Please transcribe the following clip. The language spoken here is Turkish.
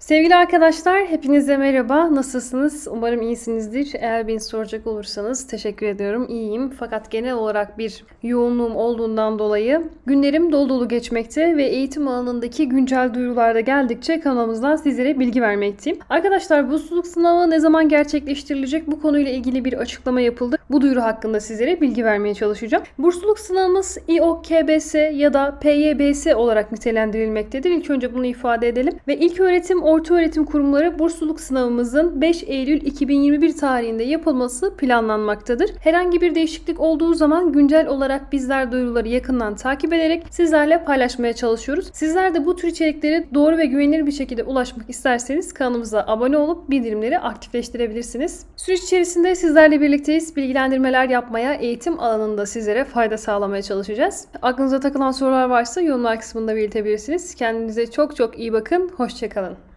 Sevgili arkadaşlar, hepinize merhaba. Nasılsınız? Umarım iyisinizdir. Eğer beni soracak olursanız teşekkür ediyorum. İyiyim. Fakat genel olarak bir yoğunluğum olduğundan dolayı günlerim dolu dolu geçmekte ve eğitim alanındaki güncel duyurularda geldikçe kanalımızdan sizlere bilgi vermekteyim. Arkadaşlar bu sınavı ne zaman gerçekleştirilecek? Bu konuyla ilgili bir açıklama yapıldı bu duyuru hakkında sizlere bilgi vermeye çalışacağım. Bursluluk sınavımız İOKBS ya da PYBS olarak nitelendirilmektedir. İlk önce bunu ifade edelim. Ve ilk öğretim, orta öğretim kurumları bursluluk sınavımızın 5 Eylül 2021 tarihinde yapılması planlanmaktadır. Herhangi bir değişiklik olduğu zaman güncel olarak bizler duyuruları yakından takip ederek sizlerle paylaşmaya çalışıyoruz. Sizler de bu tür içerikleri doğru ve güvenilir bir şekilde ulaşmak isterseniz kanalımıza abone olup bildirimleri aktifleştirebilirsiniz. Süreç içerisinde sizlerle birlikteyiz. Bilgiler bilgilendirmeler yapmaya, eğitim alanında sizlere fayda sağlamaya çalışacağız. Aklınıza takılan sorular varsa yorumlar kısmında belirtebilirsiniz. Kendinize çok çok iyi bakın, hoşçakalın.